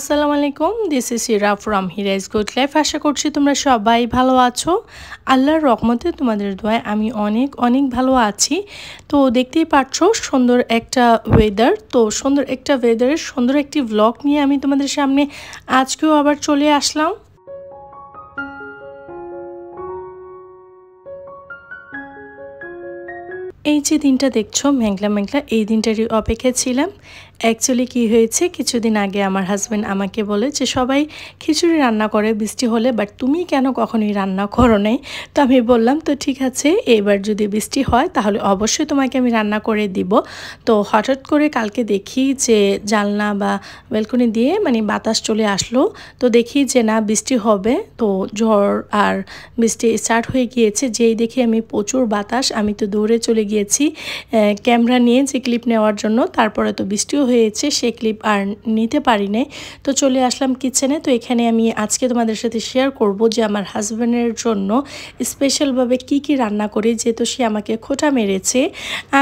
আসসালামু আলাইকুম this is Ira from high rise good life আশা করছি তোমরা সবাই ভালো আছো আল্লাহর রহমতে তোমাদের দোয়ায় আমি অনেক অনেক ভালো আছি তো দেখতেই পাচ্ছ সুন্দর একটা ওয়েদার তো সুন্দর একটা ওয়েদারের সুন্দর একটি ব্লগ নিয়ে আমি তোমাদের সামনে আজকেও আবার চলে আসলাম এই যে দিনটা দেখছো মেঘলা মেঘলা এই দিনটারই অপেক্ষা ছিলাম অ্যাকচুয়ালি কি হয়েছে কিছুদিন আগে আমার হাজব্যান্ড আমাকে বলে যে সবাই খিচুড়ি রান্না করে বৃষ্টি হলে বাট তুমি কেন কখনোই রান্না করো নাই তো আমি বললাম তো ঠিক আছে এবার যদি বৃষ্টি হয় তাহলে অবশ্যই তোমাকে আমি রান্না করে দিব তো হঠাৎ করে কালকে দেখি যে জালনা বা ব্যালকনি দিয়ে মানে বাতাস চলে আসলো তো দেখি যে না বৃষ্টি হবে তো ঝড় আর বৃষ্টি স্টার্ট হয়ে গিয়েছে যেই দেখি আমি প্রচুর বাতাস আমি তো দৌড়ে চলে গিয়েছি ক্যামেরা নিয়ে যে ক্লিপ নেওয়ার জন্য তারপরে তো বৃষ্টিও হয়েছে সে ক্লিপ আর নিতে পারি নাই তো চলে আসলাম কিচেনে তো এখানে আমি আজকে তোমাদের সাথে শেয়ার করব যে আমার হাজব্যান্ডের জন্য স্পেশালভাবে কি কি রান্না করি যেহেতু সে আমাকে খোটা মেরেছে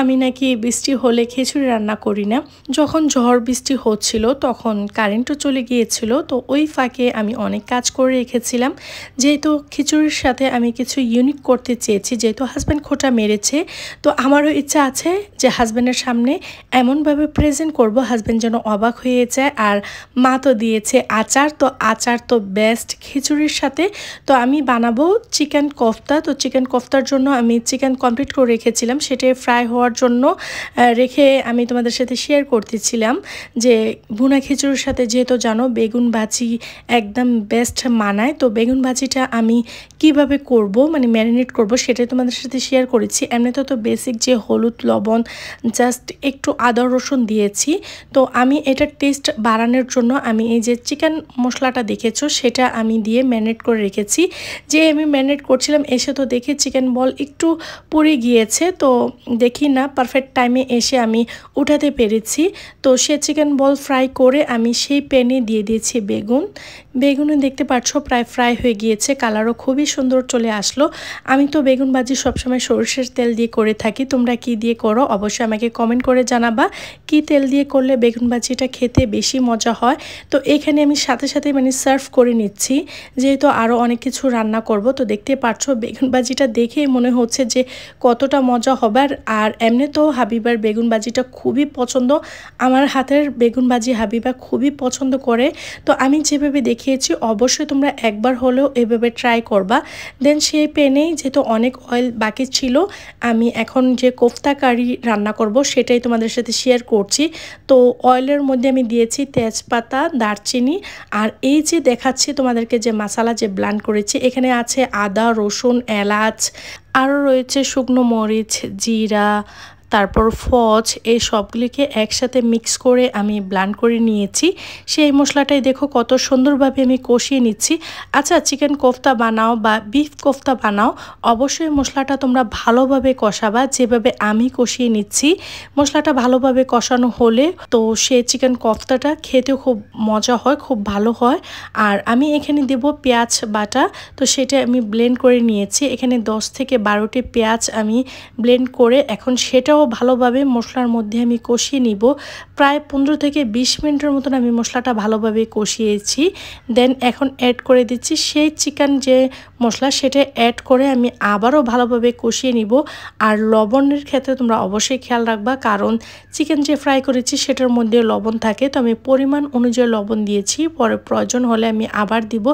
আমি নাকি বৃষ্টি হলে খিচুড়ি রান্না করি না যখন ঝড় বৃষ্টি হচ্ছিল তখন কারেন্টও চলে গিয়েছিল তো ওই ফাঁকে আমি অনেক কাজ করে রেখেছিলাম যেহেতু খিচুড়ির সাথে আমি কিছু ইউনিক করতে চেয়েছি যেহেতু হাজব্যান্ড খোটা মেরেছে তো আমারও ইচ্ছা আছে যে হাজব্যান্ডের সামনে এমনভাবে প্রেজেন্ট করব হাজব্যান্ড যেন অবাক হয়ে যায় আর মা তো দিয়েছে আচার তো আচার তো বেস্ট খিচুড়ির সাথে তো আমি বানাবো চিকেন কফতা তো চিকেন কফতার জন্য আমি চিকেন কমপ্লিট করে রেখেছিলাম সেটা ফ্রাই হওয়ার জন্য রেখে আমি তোমাদের সাথে শেয়ার করতেছিলাম যে ভুনা খিচুড়ির সাথে যেহেতু জানো বেগুন ভাজি একদম বেস্ট মানায় তো বেগুন ভাজিটা আমি কিভাবে করব মানে ম্যারিনেট করব সেটাই তোমাদের সাথে শেয়ার করেছি এমনিতে তো বেশি বেসিক যে হলুদ লবণ জাস্ট একটু আদা রসুন দিয়েছি তো আমি এটার টেস্ট বাড়ানোর জন্য আমি এই যে চিকেন মশলাটা দেখেছো সেটা আমি দিয়ে ম্যানেট করে রেখেছি যে আমি ম্যানেট করছিলাম এসে তো দেখি চিকেন বল একটু পুড়ে গিয়েছে তো দেখি না পারফেক্ট টাইমে এসে আমি উঠাতে পেরেছি তো সে চিকেন বল ফ্রাই করে আমি সেই প্যানে দিয়ে দিয়েছি বেগুন বেগুনে দেখতে পাচ্ছ প্রায় ফ্রাই হয়ে গিয়েছে কালারও খুবই সুন্দর চলে আসলো আমি তো বেগুন ভাজি সবসময় সরষের তেল দিয়ে করে থাকি থাকি তোমরা কি দিয়ে করো অবশ্যই আমাকে কমেন্ট করে জানাবা কি তেল দিয়ে করলে বেগুন ভাজিটা খেতে বেশি মজা হয় তো এখানে আমি সাথে সাথে মানে সার্ভ করে নিচ্ছি যেহেতু আরও অনেক কিছু রান্না করব তো দেখতে পাচ্ছ বেগুন ভাজিটা দেখেই মনে হচ্ছে যে কতটা মজা হবার আর এমনি তো হাবিবার বেগুন ভাজিটা খুবই পছন্দ আমার হাতের বেগুন ভাজি হাবিবা খুবই পছন্দ করে তো আমি যেভাবে দেখিয়েছি অবশ্যই তোমরা একবার হলেও এভাবে ট্রাই করবা দেন সেই পেনেই যেহেতু অনেক অয়েল বাকি ছিল আমি এখন যে কোফতা কারি রান্না করব সেটাই তোমাদের সাথে শেয়ার করছি তো অয়েলের মধ্যে আমি দিয়েছি তেজপাতা দারচিনি আর এই যে দেখাচ্ছি তোমাদেরকে যে মশালা যে ব্লান্ড করেছি এখানে আছে আদা রসুন এলাচ আরও রয়েছে শুকনো মরিচ জিরা তারপর ফজ এই সবগুলিকে একসাথে মিক্স করে আমি ব্লান্ড করে নিয়েছি সেই মশলাটাই দেখো কত সুন্দরভাবে আমি কষিয়ে নিচ্ছি আচ্ছা চিকেন কোফতা বানাও বা বিফ কোফতা বানাও অবশ্যই মশলাটা তোমরা ভালোভাবে কষাবা যেভাবে আমি কষিয়ে নিচ্ছি মশলাটা ভালোভাবে কষানো হলে তো সে চিকেন কোফতাটা খেতেও খুব মজা হয় খুব ভালো হয় আর আমি এখানে দেব পেঁয়াজ বাটা তো সেটা আমি ব্লেন্ড করে নিয়েছি এখানে দশ থেকে বারোটি পেঁয়াজ আমি ব্লেন্ড করে এখন সেটাও মশলাটাও ভালোভাবে মশলার মধ্যে আমি কষিয়ে নিব প্রায় পনেরো থেকে বিশ মিনিটের মতন আমি মশলাটা ভালোভাবে কষিয়েছি দেন এখন অ্যাড করে দিচ্ছি সেই চিকেন যে মশলা সেটা অ্যাড করে আমি আবারও ভালোভাবে কষিয়ে নিব আর লবণের ক্ষেত্রে তোমরা অবশ্যই খেয়াল রাখবা কারণ চিকেন যে ফ্রাই করেছি সেটার মধ্যে লবণ থাকে তো আমি পরিমাণ অনুযায়ী লবণ দিয়েছি পরে প্রয়োজন হলে আমি আবার দিব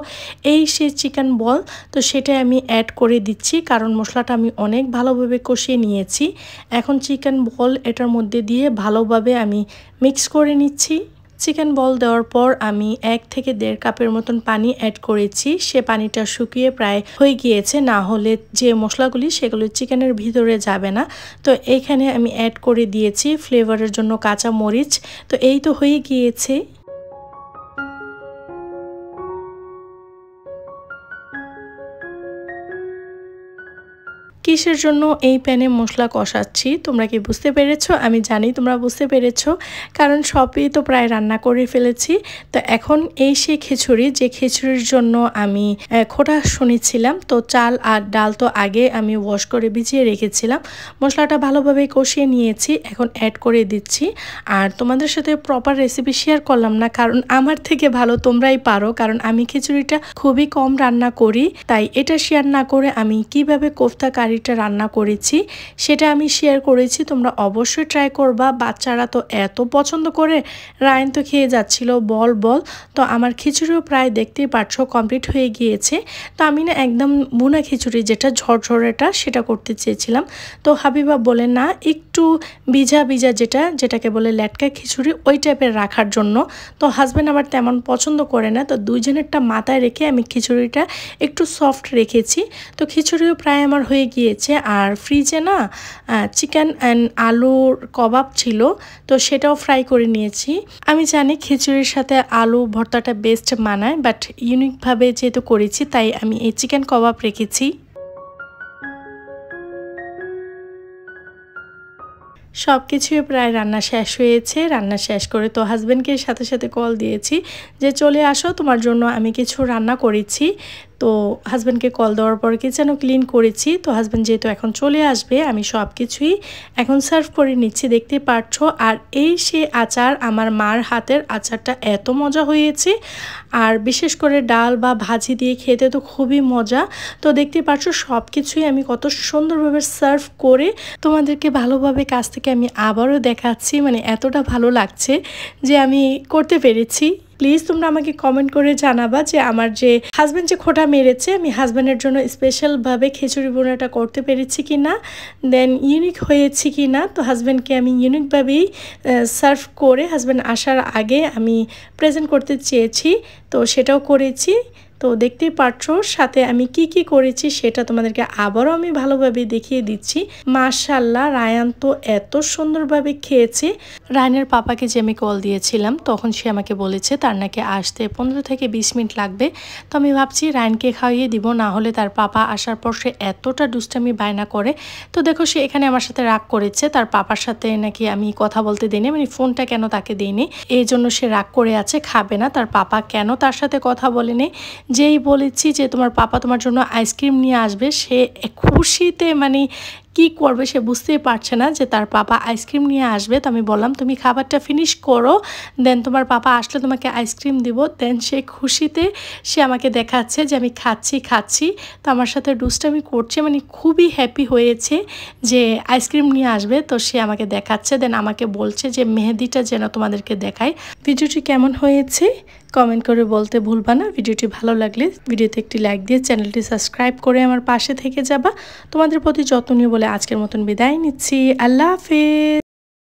এই সে চিকেন বল তো সেটা আমি অ্যাড করে দিচ্ছি কারণ মশলাটা আমি অনেক ভালোভাবে কষিয়ে নিয়েছি এখন চিকেন চিকেন বল এটার মধ্যে দিয়ে ভালোভাবে আমি মিক্স করে নিচ্ছি চিকেন বল দেওয়ার পর আমি এক থেকে দেড় কাপের মতন পানি অ্যাড করেছি সে পানিটা শুকিয়ে প্রায় হয়ে গিয়েছে না হলে যে মশলাগুলি সেগুলো চিকেনের ভিতরে যাবে না তো এইখানে আমি অ্যাড করে দিয়েছি ফ্লেভারের জন্য কাঁচা মরিচ তো এই তো হয়ে গিয়েছে কিসের জন্য এই প্যানে মশলা কষাচ্ছি তোমরা কি বুঝতে পেরেছ আমি জানি তোমরা বুঝতে পেরেছ কারণ সবই তো প্রায় রান্না করে ফেলেছি তো এখন এই সেই খিচুড়ি যে খিচুড়ির জন্য আমি খোটা শুনেছিলাম তো চাল আর ডাল তো আগে আমি ওয়াশ করে ভিজিয়ে রেখেছিলাম মশলাটা ভালোভাবে কষিয়ে নিয়েছি এখন অ্যাড করে দিচ্ছি আর তোমাদের সাথে প্রপার রেসিপি শেয়ার করলাম না কারণ আমার থেকে ভালো তোমরাই পারো কারণ আমি খিচুড়িটা খুবই কম রান্না করি তাই এটা শেয়ার না করে আমি কিভাবে কোফতা কারি তরকারিটা রান্না করেছি সেটা আমি শেয়ার করেছি তোমরা অবশ্যই ট্রাই করবা বাচ্চারা তো এত পছন্দ করে রায়ন তো খেয়ে যাচ্ছিল বল বল তো আমার খিচুড়িও প্রায় দেখতেই পারছো কমপ্লিট হয়ে গিয়েছে তো আমি না একদম বুনা খিচুড়ি যেটা ঝরঝরেটা সেটা করতে চেয়েছিলাম তো হাবিবা বলে না একটু ভিজা ভিজা যেটা যেটাকে বলে ল্যাটকা খিচুড়ি ওই টাইপের রাখার জন্য তো হাজব্যান্ড আমার তেমন পছন্দ করে না তো দুইজনেরটা মাথায় রেখে আমি খিচুড়িটা একটু সফট রেখেছি তো খিচুড়িও প্রায় আমার হয়ে গিয়ে দিয়েছে আর ফ্রিজে না চিকেন অ্যান্ড আলুর কবাব ছিল তো সেটাও ফ্রাই করে নিয়েছি আমি জানি খিচুড়ির সাথে আলু ভর্তাটা বেস্ট মানায় বাট ইউনিকভাবে যেহেতু করেছি তাই আমি এই চিকেন কবাব রেখেছি সব কিছুই প্রায় রান্না শেষ হয়েছে রান্না শেষ করে তো হাজব্যান্ডকে সাথে সাথে কল দিয়েছি যে চলে আসো তোমার জন্য আমি কিছু রান্না করেছি তো হাজব্যান্ডকে কল দেওয়ার পর কিচেনও ক্লিন করেছি তো হাজব্যান্ড যেহেতু এখন চলে আসবে আমি সব কিছুই এখন সার্ভ করে নিচ্ছি দেখতে পাচ্ছ আর এই সে আচার আমার মার হাতের আচারটা এত মজা হয়েছে আর বিশেষ করে ডাল বা ভাজি দিয়ে খেতে তো খুবই মজা তো দেখতে পাচ্ছ সব কিছুই আমি কত সুন্দরভাবে সার্ভ করে তোমাদেরকে ভালোভাবে কাছ থেকে আমি আবারও দেখাচ্ছি মানে এতটা ভালো লাগছে যে আমি করতে পেরেছি প্লিজ তোমরা আমাকে কমেন্ট করে জানাবা যে আমার যে হাজব্যান্ড যে খোটা মেরেছে আমি হাজব্যান্ডের জন্য স্পেশালভাবে খিচুড়ি বোনাটা করতে পেরেছি কি না দেন ইউনিক হয়েছি কি না তো হাজব্যান্ডকে আমি ইউনিকভাবেই সার্ভ করে হাজব্যান্ড আসার আগে আমি প্রেজেন্ট করতে চেয়েছি তো সেটাও করেছি তো দেখতেই পাচ্ছ সাথে আমি কি কি করেছি সেটা তোমাদেরকে আবারও আমি ভালোভাবে দেখিয়ে দিচ্ছি মার্শাল্লাহ রায়ান তো এত সুন্দরভাবে খেয়েছে রায়নের পাপাকে যে আমি কল দিয়েছিলাম তখন সে আমাকে বলেছে তার নাকি আসতে পনেরো থেকে বিশ মিনিট লাগবে তো আমি ভাবছি রায়ানকে খাইয়ে দিব না হলে তার পাপা আসার পর সে এতটা দুষ্টামি বায়না করে তো দেখো সে এখানে আমার সাথে রাগ করেছে তার পাপার সাথে নাকি আমি কথা বলতে দিইনি মানে ফোনটা কেন তাকে দিইনি এই জন্য সে রাগ করে আছে খাবে না তার পাপা কেন তার সাথে কথা বলেনি যেই বলেছি যে তোমার পাপা তোমার জন্য আইসক্রিম নিয়ে আসবে সে খুশিতে মানে কি করবে সে বুঝতেই পারছে না যে তার পাপা আইসক্রিম নিয়ে আসবে তো আমি বললাম তুমি খাবারটা ফিনিশ করো দেন তোমার পাপা আসলে তোমাকে আইসক্রিম দিব দেন সে খুশিতে সে আমাকে দেখাচ্ছে যে আমি খাচ্ছি খাচ্ছি তো আমার সাথে আমি করছে মানে খুবই হ্যাপি হয়েছে যে আইসক্রিম নিয়ে আসবে তো সে আমাকে দেখাচ্ছে দেন আমাকে বলছে যে মেহেদিটা যেন তোমাদেরকে দেখায় ভিডিওটি কেমন হয়েছে কমেন্ট করে বলতে ভুলবা না ভিডিওটি ভালো লাগলে ভিডিওতে একটি লাইক দিয়ে চ্যানেলটি সাবস্ক্রাইব করে আমার পাশে থেকে যাবা তোমাদের প্রতি যত্ন নিয়ে বলে বলে আজকের মতন বিদায় নিচ্ছি আল্লাহ হাফিজ